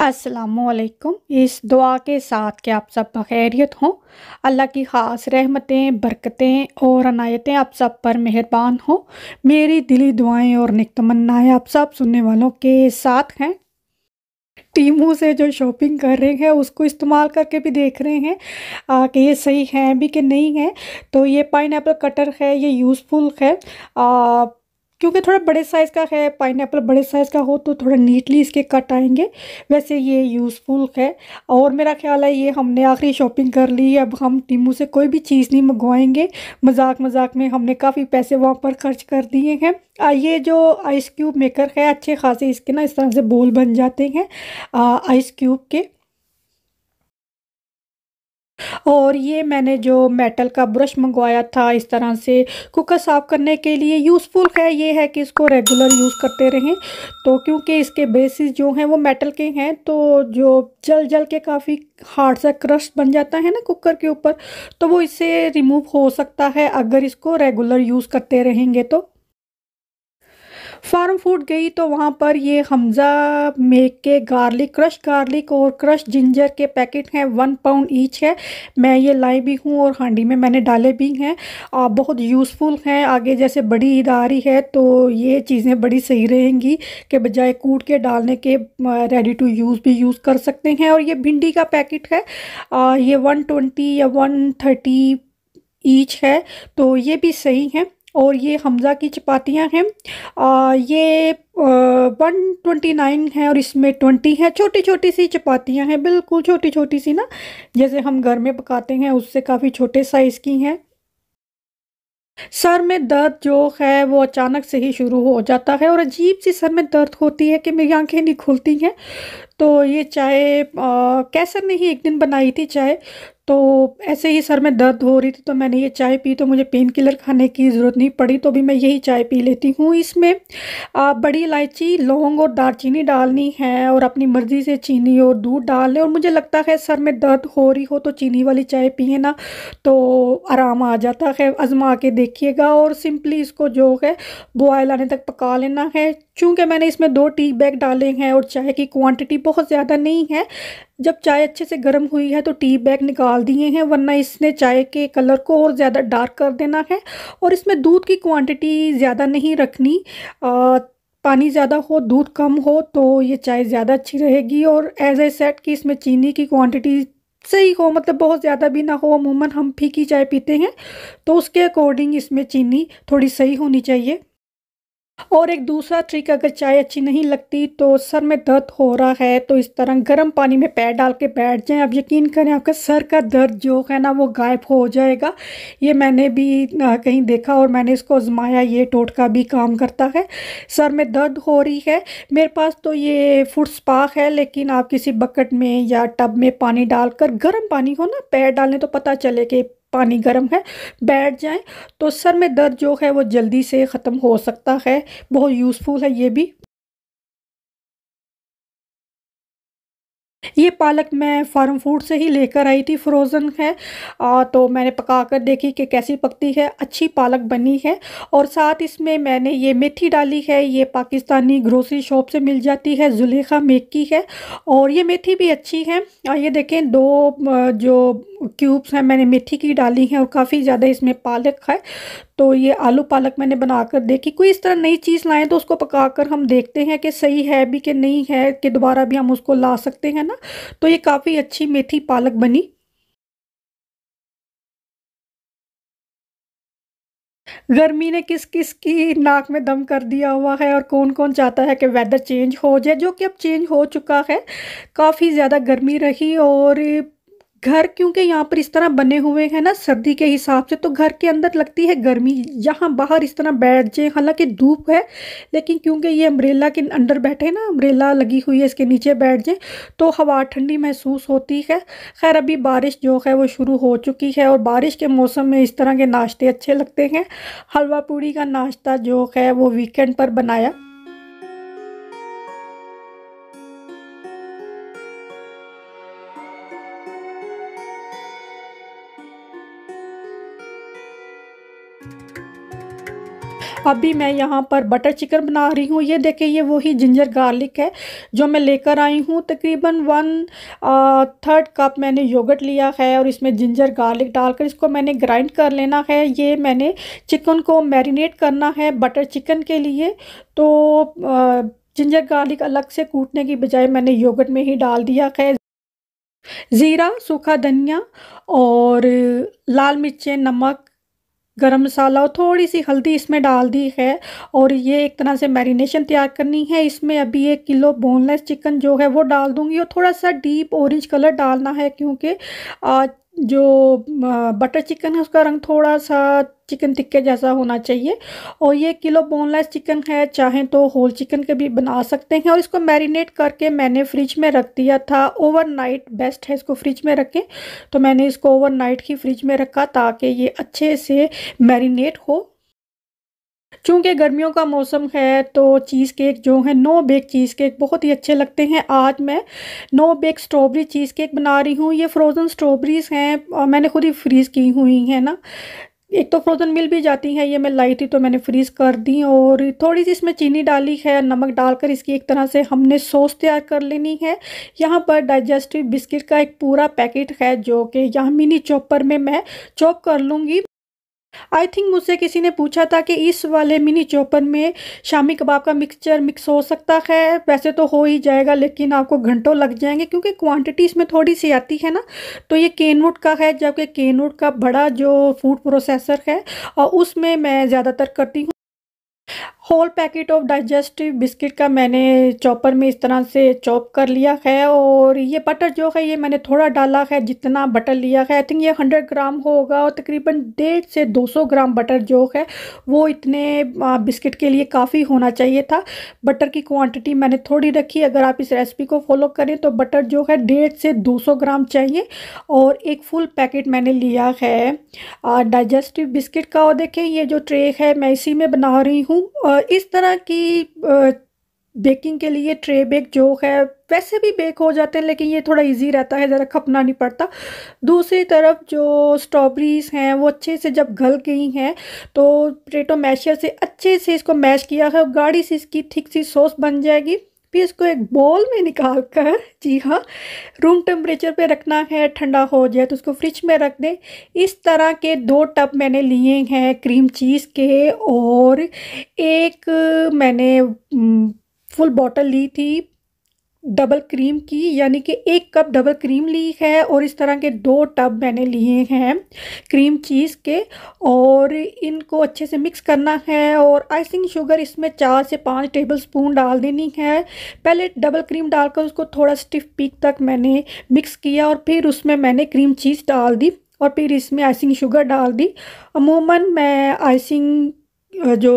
असलकुम इस दुआ के साथ के आप सब बखैरियत हों अल्लाह की ख़ास रहमतें बरकतें और अनायतें आप सब पर मेहरबान हों मेरी दिली दुआएं और तमन्नाएँ आप सब सुनने वालों के साथ हैं टीमों से जो शॉपिंग कर रहे हैं उसको इस्तेमाल करके भी देख रहे हैं आ, कि ये सही है भी कि नहीं है तो ये पाइन कटर है ये यूज़फुल है आ, क्योंकि थोड़ा बड़े साइज़ का है पाइन बड़े साइज़ का हो तो थोड़ा नीटली इसके कट आएंगे वैसे ये यूज़फुल है और मेरा ख्याल है ये हमने आखिरी शॉपिंग कर ली अब हम टीमू से कोई भी चीज़ नहीं मंगवाएंगे मजाक मजाक में हमने काफ़ी पैसे वहाँ पर खर्च कर दिए हैं ये जो आइस क्यूब मेकर है अच्छे खासे इसके ना इस तरह से बोल बन जाते हैं आइस क्यूब के और ये मैंने जो मेटल का ब्रश मंगवाया था इस तरह से कुकर साफ़ करने के लिए यूज़फुल है ये है कि इसको रेगुलर यूज़ करते रहें तो क्योंकि इसके बेसिस जो हैं वो मेटल के हैं तो जो जल जल के काफ़ी हार्ड सा क्रश बन जाता है ना कुकर के ऊपर तो वो इससे रिमूव हो सकता है अगर इसको रेगुलर यूज़ करते रहेंगे तो फार्म फूड गई तो वहाँ पर ये हमज़ा मेक के गार्लिक क्रश गार्लिक और क्रश जिंजर के पैकेट हैं वन पाउंड ईच है मैं ये लाई भी हूँ और हांडी में मैंने डाले भी हैं और बहुत यूज़फुल हैं आगे जैसे बड़ी ईद आ रही है तो ये चीज़ें बड़ी सही रहेंगी कि बजाय कूट के डालने के रेडी टू यूज़ भी यूज़ कर सकते हैं और ये भिंडी का पैकेट है आ, ये वन ट्वेंटी या वन थर्टी ईच है तो ये भी सही है और ये हमज़ा की चपातियाँ हैं आ, ये वन ट्वेंटी नाइन है और इसमें ट्वेंटी है छोटी छोटी सी चपातियाँ हैं बिल्कुल छोटी छोटी सी ना जैसे हम घर में पकाते हैं उससे काफ़ी छोटे साइज़ की हैं सर में दर्द जो है वो अचानक से ही शुरू हो जाता है और अजीब सी सर में दर्द होती है कि मेरी आंखें नहीं खुलती हैं तो ये चाय कैसर ने ही एक दिन बनाई थी चाय तो ऐसे ही सर में दर्द हो रही थी तो मैंने ये चाय पी तो मुझे पेन किलर खाने की ज़रूरत नहीं पड़ी तो भी मैं यही चाय पी लेती हूँ इसमें आप बड़ी इलायची लौंग और दालचीनी डालनी है और अपनी मर्ज़ी से चीनी और दूध डाल लें और मुझे लगता है सर में दर्द हो रही हो तो चीनी वाली चाय पिए ना तो आराम आ जाता है आजमा के देखिएगा और सिंपली इसको जो है बॉयल आने तक पका लेना है चूँकि मैंने इसमें दो टी बैग डाले हैं और चाय की क्वांटिटी बहुत ज़्यादा नहीं है जब चाय अच्छे से गर्म हुई है तो टी बैग निकाल दिए हैं वरना इसने चाय के कलर को और ज़्यादा डार्क कर देना है और इसमें दूध की क्वांटिटी ज़्यादा नहीं रखनी आ, पानी ज़्यादा हो दूध कम हो तो ये चाय ज़्यादा अच्छी रहेगी और एज ए सेट कि इसमें चीनी की क्वान्टिटी सही हो मतलब बहुत ज़्यादा भी ना हो अमूमन हम फीकी चाय पीते हैं तो उसके अकॉर्डिंग इसमें चीनी थोड़ी सही होनी चाहिए और एक दूसरा ट्रिक अगर चाय अच्छी नहीं लगती तो सर में दर्द हो रहा है तो इस तरह गर्म पानी में पैर डाल के बैठ जाएं आप यकीन करें आपका सर का दर्द जो है ना वो गायब हो जाएगा ये मैंने भी कहीं देखा और मैंने इसको आजमाया ये टोटका भी काम करता है सर में दर्द हो रही है मेरे पास तो ये फूड स्पाक है लेकिन आप किसी बकेट में या टब में पानी डालकर गर्म पानी हो ना पैर डालें तो पता चले कि पानी गर्म है बैठ जाएं तो सर में दर्द जो है वो जल्दी से ख़त्म हो सकता है बहुत यूज़फुल है ये भी ये पालक मैं फार्म फूड से ही लेकर आई थी फ्रोज़न है आ, तो मैंने पका कर देखी कि कैसी पकती है अच्छी पालक बनी है और साथ इसमें मैंने ये मेथी डाली है ये पाकिस्तानी ग्रोसरी शॉप से मिल जाती है जुलेखा मेक की है और ये मेथी भी अच्छी है और ये देखें दो जो क्यूब्स हैं मैंने मेथी की डाली हैं और काफ़ी ज़्यादा इसमें पालक है तो ये आलू पालक मैंने बनाकर देखी कोई इस तरह नई चीज़ लाएँ तो उसको पकाकर हम देखते हैं कि सही है भी कि नहीं है कि दोबारा भी हम उसको ला सकते हैं ना तो ये काफ़ी अच्छी मेथी पालक बनी गर्मी ने किस किस की नाक में दम कर दिया हुआ है और कौन कौन चाहता है कि वेदर चेंज हो जाए जो कि अब चेंज हो चुका है काफ़ी ज़्यादा गर्मी रही और घर क्योंकि यहाँ पर इस तरह बने हुए हैं ना सर्दी के हिसाब से तो घर के अंदर लगती है गर्मी यहाँ बाहर इस तरह बैठ जाए हालांकि धूप है लेकिन क्योंकि ये अम्ब्रेला के अंडर बैठे ना अम्ब्रेला लगी हुई है इसके नीचे बैठ जाए तो हवा ठंडी महसूस होती है खैर अभी बारिश जो है वो शुरू हो चुकी है और बारिश के मौसम में इस तरह के नाश्ते अच्छे लगते हैं हलवा पूड़ी का नाश्ता जो है वो वीकेंड पर बनाया अभी मैं यहाँ पर बटर चिकन बना रही हूँ ये देखिए ये वही जिंजर गार्लिक है जो मैं लेकर आई हूँ तकरीबन वन थर्ड कप मैंने योगट लिया है और इसमें जिंजर गार्लिक डालकर इसको मैंने ग्राइंड कर लेना है ये मैंने चिकन को मैरिनेट करना है बटर चिकन के लिए तो जिंजर गार्लिक अलग से कूटने की बजाय मैंने योगट में ही डाल दिया है ज़ीरा सूखा धनिया और लाल मिर्चें नमक गरम मसाला और थोड़ी सी हल्दी इसमें डाल दी है और ये एक तरह से मैरिनेशन तैयार करनी है इसमें अभी एक किलो बोनलेस चिकन जो है वो डाल दूँगी और थोड़ा सा डीप ऑरेंज कलर डालना है क्योंकि जो बटर चिकन है उसका रंग थोड़ा सा चिकन टिक्के जैसा होना चाहिए और ये किलो बोनलेस चिकन है चाहे तो होल चिकन के भी बना सकते हैं और इसको मैरिनेट करके मैंने फ्रिज में रख दिया था ओवरनाइट बेस्ट है इसको फ्रिज में रखें तो मैंने इसको ओवरनाइट ही फ्रिज में रखा ताकि ये अच्छे से मैरिनेट हो चूँकि गर्मियों का मौसम है तो चीज़ केक जो है नो बेक चीज़ केक बहुत ही अच्छे लगते हैं आज मैं no bake strawberry cheesecake बना रही हूँ ये फ्रोज़न स्ट्रॉबेरीज़ हैं मैंने खुद ही फ्रीज़ की हुई हैं ना एक तो फ्रोज़न मिल भी जाती हैं ये मैं लाई थी तो मैंने फ्रीज़ कर दी और थोड़ी सी इसमें चीनी डाली है नमक डालकर इसकी एक तरह से हमने सॉस तैयार कर लेनी है यहाँ पर डाइजेस्टिव बिस्किट का एक पूरा पैकेट है जो कि यहाँ मिनी चॉपर में मैं चॉप कर लूँगी आई थिंक मुझसे किसी ने पूछा था कि इस वाले मिनी चॉपर में शामी कबाब का मिक्सचर मिक्स हो सकता है वैसे तो हो ही जाएगा लेकिन आपको घंटों लग जाएंगे क्योंकि क्वांटिटी इसमें थोड़ी सी आती है ना तो ये केनवुड का है जबकि केनवुड का बड़ा जो फूड प्रोसेसर है और उसमें मैं ज़्यादातर करती हूँ whole packet of digestive biscuit का मैंने चॉपर में इस तरह से चॉप कर लिया है और ये बटर जो है ये मैंने थोड़ा डाला है जितना बटर लिया है आई थिंक ये हंड्रेड ग्राम होगा और तकरीबन डेढ़ से दो सौ ग्राम बटर जो है वो इतने बिस्किट के लिए काफ़ी होना चाहिए था बटर की क्वांटिटी मैंने थोड़ी रखी अगर आप इस रेसिपी को फॉलो करें तो बटर जो है डेढ़ से दो सौ ग्राम चाहिए और एक फुल पैकेट मैंने लिया है डाइजेस्टिव बिस्किट का और देखें ये जो ट्रे है मैं इसी में बना रही हूँ इस तरह की बेकिंग के लिए ट्रे बेक जो है वैसे भी बेक हो जाते हैं लेकिन ये थोड़ा इजी रहता है ज़रा खपना नहीं पड़ता दूसरी तरफ जो स्ट्रॉबेरीज हैं वो अच्छे से जब घल गई हैं तो पोटैटो मैशर से अच्छे से इसको मैश किया है गाढ़ी सी इसकी थिक सी सॉस बन जाएगी फिर इसको एक बॉल में निकाल कर जी हाँ रूम टेम्परेचर पे रखना है ठंडा हो जाए तो उसको फ्रिज में रख दें इस तरह के दो टब मैंने लिए हैं क्रीम चीज़ के और एक मैंने फुल बॉटल ली थी डबल क्रीम की यानी कि एक कप डबल क्रीम ली है और इस तरह के दो टब मैंने लिए हैं क्रीम चीज़ के और इनको अच्छे से मिक्स करना है और आइसिंग शुगर इसमें चार से पाँच टेबल स्पून डाल देनी है पहले डबल क्रीम डालकर उसको थोड़ा स्टिफ पीक तक मैंने मिक्स किया और फिर उसमें मैंने क्रीम चीज़ डाल दी और फिर इसमें आइसिंग शुगर डाल दी अमूमन मैं आइसिंग जो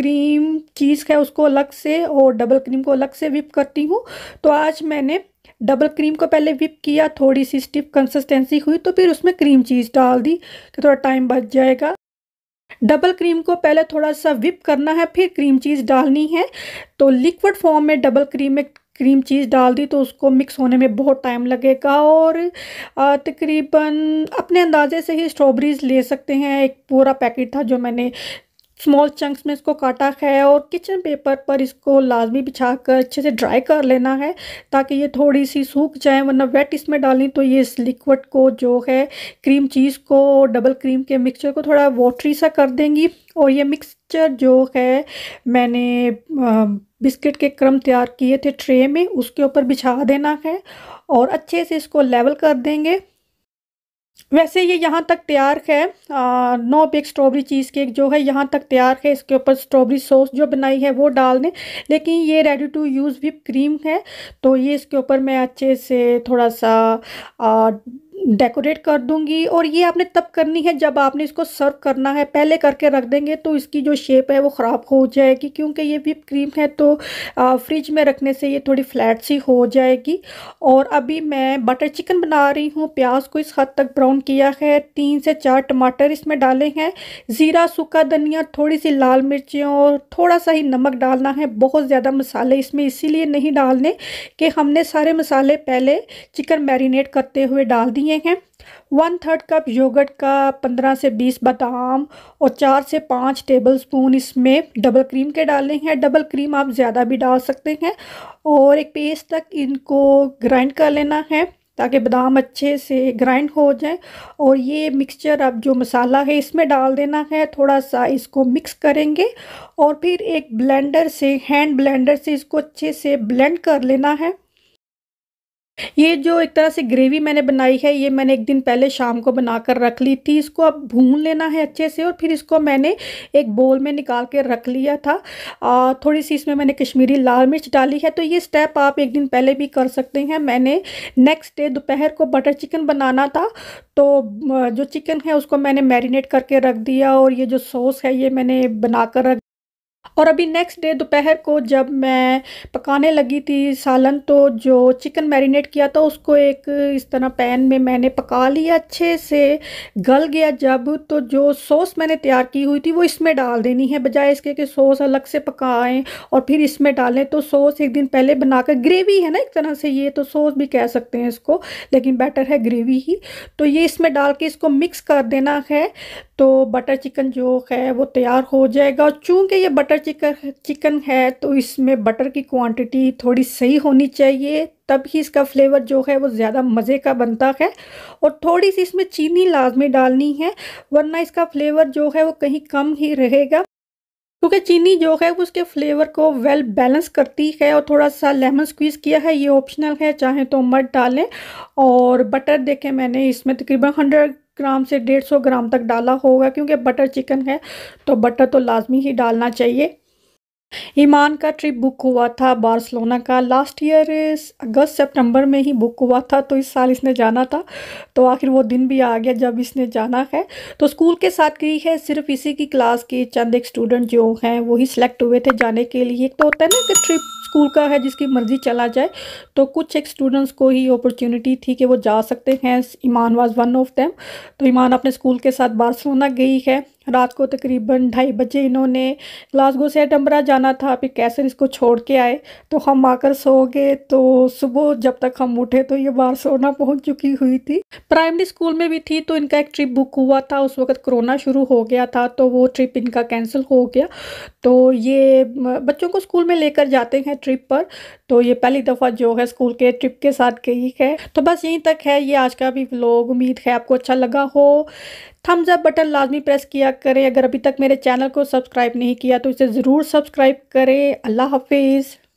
क्रीम चीज़ का उसको अलग से और डबल क्रीम को अलग से विप करती हूँ तो आज मैंने डबल क्रीम को पहले विप किया थोड़ी सी स्टिफ कंसिस्टेंसी हुई तो फिर उसमें क्रीम चीज़ डाल दी कि तो थोड़ा टाइम बच जाएगा डबल क्रीम को पहले थोड़ा सा विप करना है फिर क्रीम चीज़ डालनी है तो लिक्विड फॉर्म में डबल क्रीम में क्रीम चीज़ डाल दी तो उसको मिक्स होने में बहुत टाइम लगेगा और तकरीबन अपने अंदाजे से ही स्ट्रॉबेरीज़ ले सकते हैं एक पूरा पैकेट था जो मैंने स्मॉल चंक्स में इसको काटा है और किचन पेपर पर इसको लाजमी बिछा कर अच्छे से ड्राई कर लेना है ताकि ये थोड़ी सी सूख जाए वरना वेट इसमें डालें तो ये इस लिक्विड को जो है क्रीम चीज़ को डबल क्रीम के मिक्सचर को थोड़ा वॉटरी सा कर देंगी और ये मिक्सचर जो है मैंने बिस्किट के क्रम तैयार किए थे ट्रे में उसके ऊपर बिछा देना है और अच्छे से इसको लेवल कर देंगे वैसे ये यहाँ तक तैयार है no bake strawberry cheesecake जो है यहाँ तक तैयार है इसके ऊपर स्ट्रॉबेरी सॉस जो बनाई है वो डाल दें लेकिन ये ready to use whip cream है तो ये इसके ऊपर मैं अच्छे से थोड़ा सा आ, डेकोरेट कर दूंगी और ये आपने तब करनी है जब आपने इसको सर्व करना है पहले करके रख देंगे तो इसकी जो शेप है वो ख़राब हो जाएगी क्योंकि ये विप क्रीम है तो फ्रिज में रखने से ये थोड़ी फ्लैट सी हो जाएगी और अभी मैं बटर चिकन बना रही हूँ प्याज को इस हद तक ब्राउन किया है तीन से चार टमाटर इसमें डाले हैं ज़ीरा सूखा धनिया थोड़ी सी लाल मिर्चें और थोड़ा सा ही नमक डालना है बहुत ज़्यादा मसाले इसमें इसीलिए नहीं डालने कि हमने सारे मसाले पहले चिकन मैरिनेट करते हुए डाल दिए चाहिए हैं वन थर्ड कप योगर्ट का पंद्रह से बीस बादाम और चार से पाँच टेबल स्पून इसमें डबल क्रीम के डालने हैं डबल क्रीम आप ज़्यादा भी डाल सकते हैं और एक पेस्ट तक इनको ग्राइंड कर लेना है ताकि बादाम अच्छे से ग्राइंड हो जाए और ये मिक्सचर अब जो मसाला है इसमें डाल देना है थोड़ा सा इसको मिक्स करेंगे और फिर एक ब्लेंडर से हैंड ब्लेंडर से इसको अच्छे से ब्लेंड कर लेना है ये जो एक तरह से ग्रेवी मैंने बनाई है ये मैंने एक दिन पहले शाम को बनाकर रख ली थी इसको अब भून लेना है अच्छे से और फिर इसको मैंने एक बोल में निकाल के रख लिया था आ, थोड़ी सी इसमें मैंने कश्मीरी लाल मिर्च डाली है तो ये स्टेप आप एक दिन पहले भी कर सकते हैं मैंने नेक्स्ट डे दोपहर को बटर चिकन बनाना था तो जो चिकन है उसको मैंने मैरिनेट करके रख दिया और ये जो सॉस है ये मैंने बना कर रख और अभी नेक्स्ट डे दोपहर को जब मैं पकाने लगी थी सालन तो जो चिकन मैरिनेट किया था उसको एक इस तरह पैन में मैंने पका लिया अच्छे से गल गया जब तो जो सॉस मैंने तैयार की हुई थी वो इसमें डाल देनी है बजाय इसके कि सॉस अलग से पकाएं और फिर इसमें डालें तो सॉस एक दिन पहले बनाकर ग्रेवी है ना एक तरह से ये तो सॉस भी कह सकते हैं इसको लेकिन बेटर है ग्रेवी ही तो ये इसमें डाल के इसको मिक्स कर देना है तो बटर चिकन जो है वो तैयार हो जाएगा और चूँकि ये बटर बटर चिकन चिकन है तो इसमें बटर की क्वांटिटी थोड़ी सही होनी चाहिए तब ही इसका फ्लेवर जो है वो ज़्यादा मज़े का बनता है और थोड़ी सी इसमें चीनी लाजमी डालनी है वरना इसका फ्लेवर जो है वो कहीं कम ही रहेगा क्योंकि चीनी जो है वो उसके फ्लेवर को वेल बैलेंस करती है और थोड़ा सा लेमन स्क्वीज़ किया है ये ऑप्शनल है चाहे तो मत डालें और बटर देखें मैंने इसमें तकरीबन हंड्रेड ग्राम से डेढ़ सौ ग्राम तक डाला होगा क्योंकि बटर चिकन है तो बटर तो लाजमी ही डालना चाहिए ईमान का ट्रिप बुक हुआ था बार्सलोना का लास्ट ईयर अगस्त सितंबर में ही बुक हुआ था तो इस साल इसने जाना था तो आखिर वो दिन भी आ गया जब इसने जाना है तो स्कूल के साथ गई है सिर्फ इसी की क्लास के चंद एक स्टूडेंट जो हैं वही सिलेक्ट हुए थे जाने के लिए एक तो होता है ना कि ट्रिप स्कूल का है जिसकी मर्ज़ी चला जाए तो कुछ एक स्टूडेंट्स को ही अपॉर्चुनिटी थी कि वो जा सकते हैं Iman was one of them तो ईमान अपने स्कूल के साथ बार्सलोना गई है रात को तकरीबन ढाई बजे इन्होंने ग्लासगो से अटम्बरा जाना था फिर कैसर इसको छोड़ के आए तो हम आकर सो गए तो सुबह जब तक हम उठे तो ये बार सोना पहुंच चुकी हुई थी प्राइमरी स्कूल में भी थी तो इनका एक ट्रिप बुक हुआ था उस वक्त कोरोना शुरू हो गया था तो वो ट्रिप इनका कैंसिल हो गया तो ये बच्चों को स्कूल में लेकर जाते हैं ट्रिप पर तो ये पहली दफ़ा जो है स्कूल के ट्रिप के साथ गई है तो बस यहीं तक है ये आज का भी व्लॉग उम्मीद है आपको अच्छा लगा हो थम्स अप बटन लाजमी प्रेस किया करें अगर अभी तक मेरे चैनल को सब्सक्राइब नहीं किया तो इसे ज़रूर सब्सक्राइब करें अल्लाह हाफिज़